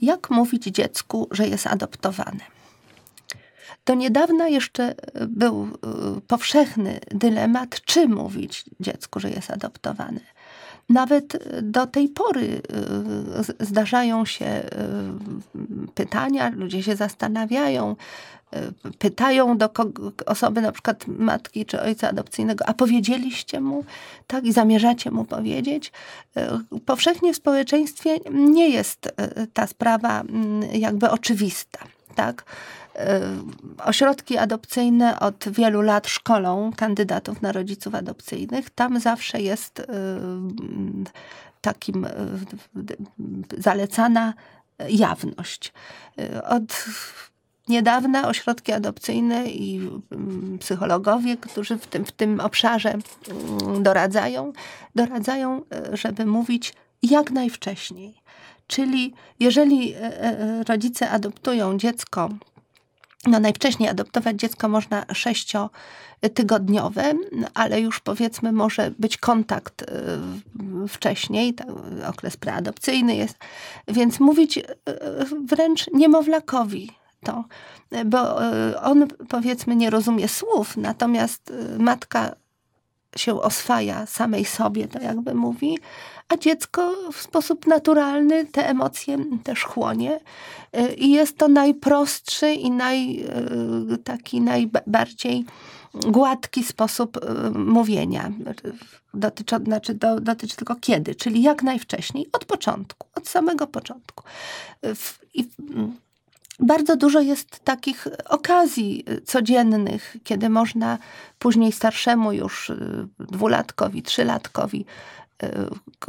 Jak mówić dziecku, że jest adoptowane? Do niedawna jeszcze e, był e, powszechny dylemat, czy mówić dziecku, że jest adoptowane. Nawet do tej pory y, zdarzają się y, pytania, ludzie się zastanawiają, y, pytają do kogo, osoby, na przykład matki czy ojca adopcyjnego, a powiedzieliście mu, tak, i zamierzacie mu powiedzieć. Powszechnie w społeczeństwie nie jest ta sprawa mm, jakby oczywista, tak. Y, ośrodki adopcyjne od wielu lat szkolą kandydatów na rodziców adopcyjnych. Tam zawsze jest y, y, takim zalecana jawność. Od niedawna ośrodki adopcyjne i psychologowie, którzy w tym, w tym obszarze doradzają, doradzają, żeby mówić jak najwcześniej. Czyli jeżeli rodzice adoptują dziecko no, najwcześniej adoptować dziecko można sześciotygodniowe, ale już powiedzmy może być kontakt y, wcześniej, okres preadopcyjny jest, więc mówić y, wręcz niemowlakowi to, bo y, on powiedzmy nie rozumie słów, natomiast matka się oswaja samej sobie, to tak jakby mówi, a dziecko w sposób naturalny te emocje też chłonie. Y, I jest to najprostszy i naj, y, taki najbardziej gładki sposób y, mówienia. Dotyczy, znaczy do, dotyczy tylko kiedy, czyli jak najwcześniej, od początku, od samego początku. W, i, bardzo dużo jest takich e, okazji e, codziennych, kiedy można później starszemu już e, dwulatkowi, trzylatkowi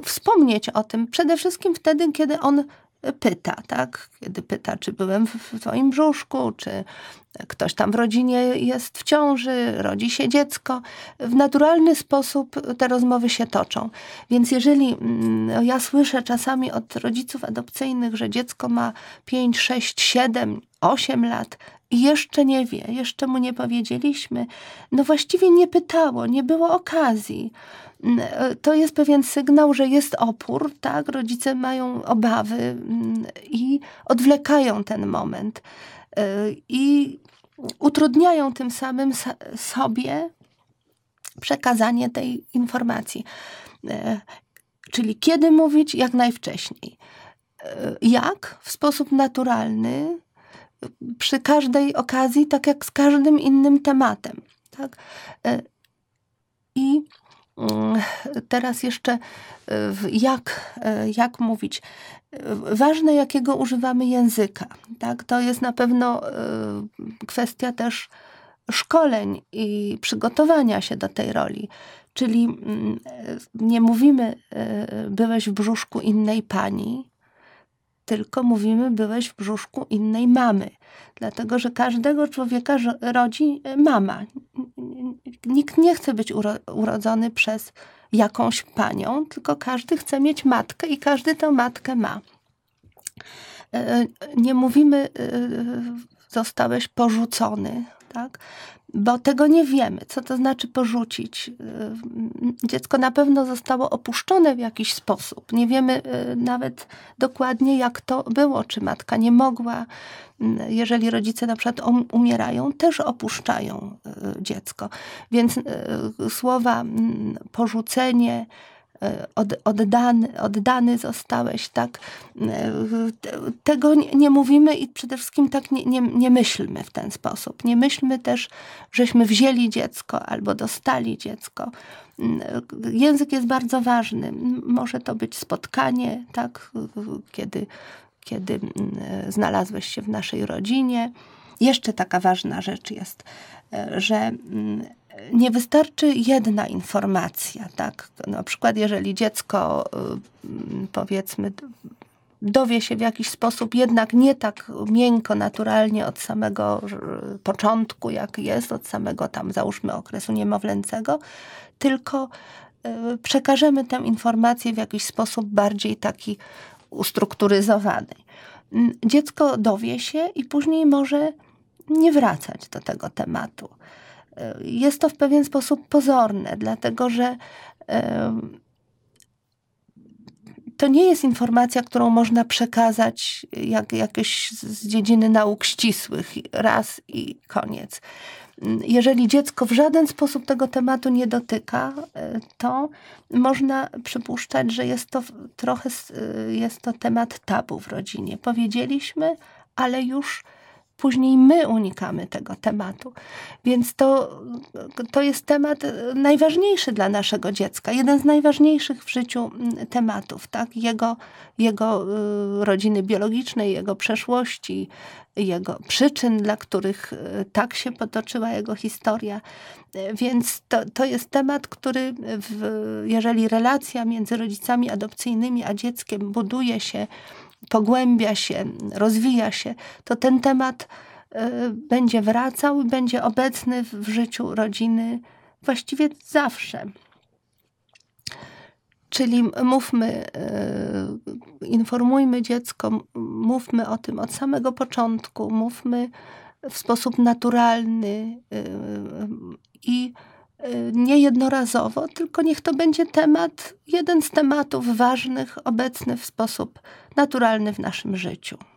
wspomnieć o tym. Przede wszystkim wtedy, kiedy on pyta, tak? Kiedy pyta, czy byłem w twoim brzuszku, czy ktoś tam w rodzinie jest w ciąży, rodzi się dziecko. W naturalny sposób te rozmowy się toczą. Więc jeżeli no ja słyszę czasami od rodziców adopcyjnych, że dziecko ma 5, 6, 7, 8 lat, jeszcze nie wie, jeszcze mu nie powiedzieliśmy. No właściwie nie pytało, nie było okazji. E, to jest pewien sygnał, że jest opór, tak? Rodzice mają obawy mm, i odwlekają ten moment. E, I utrudniają tym samym sobie przekazanie tej informacji. E, czyli kiedy mówić, jak najwcześniej. Jak? W sposób naturalny, przy każdej okazji, tak jak z każdym innym tematem. Tak? E, I mm, teraz jeszcze e, jak, e, jak mówić. Ważne, jakiego używamy języka. Tak? To jest na pewno kwestia też szkoleń i przygotowania się do tej roli. Czyli mm, nie mówimy, byłeś w brzuszku innej pani, tylko mówimy, byłeś w brzuszku innej mamy. Dlatego, że każdego człowieka rodzi e, mama. Nikt nie chce być urodzony przez jakąś panią, tylko każdy chce mieć matkę i każdy tę matkę ma. E, e, nie mówimy, zostałeś porzucony, tak? bo tego nie wiemy, co to znaczy porzucić. Y, dziecko na pewno zostało opuszczone w jakiś sposób. Nie wiemy y, nawet dokładnie, jak to było, czy matka nie mogła. Y, jeżeli rodzice na przykład um, umierają, też opuszczają dziecko. Więc słowa mm, porzucenie, E, od, oddany, oddany zostałeś, tak? E, tego nie, nie mówimy i przede wszystkim tak nie, nie, nie myślmy w ten sposób. Nie myślmy też, żeśmy wzięli dziecko albo dostali dziecko. Mm, język jest bardzo ważny. Może to być spotkanie, tak? Kiedy, kiedy mm, znalazłeś się w naszej rodzinie. Jeszcze taka ważna rzecz jest, e, że mm, nie wystarczy jedna informacja, tak? Na przykład, jeżeli dziecko, y, powiedzmy, dowie się w jakiś sposób jednak nie tak miękko, naturalnie od samego początku, jak jest, od samego tam, załóżmy, okresu niemowlęcego, tylko y, przekażemy tę informację w jakiś sposób bardziej taki ustrukturyzowany. Dziecko dowie się i później może nie wracać do tego tematu jest to w pewien sposób pozorne, dlatego że to nie jest informacja, którą można przekazać jak jakieś z dziedziny nauk ścisłych raz i koniec. Jeżeli dziecko w żaden sposób tego tematu nie dotyka, e, to można przypuszczać, że jest to trochę e, jest to temat tabu w rodzinie. Powiedzieliśmy, ale już później my unikamy tego tematu. Więc to, to jest temat najważniejszy dla naszego dziecka, jeden z najważniejszych w życiu mm, tematów, tak? Jego, jego y, rodziny biologicznej, jego przeszłości, jego przyczyn, dla których y, tak się potoczyła jego historia. Więc to, to jest temat, który, w, jeżeli relacja między rodzicami adopcyjnymi a dzieckiem buduje się pogłębia się, rozwija się, to ten temat y, będzie wracał i będzie obecny w życiu rodziny właściwie zawsze. Czyli mówmy, y, informujmy dziecko, mówmy o tym od samego początku, mówmy w sposób naturalny y, i nie jednorazowo, tylko niech to będzie temat, jeden z tematów ważnych, obecny w sposób naturalny w naszym życiu.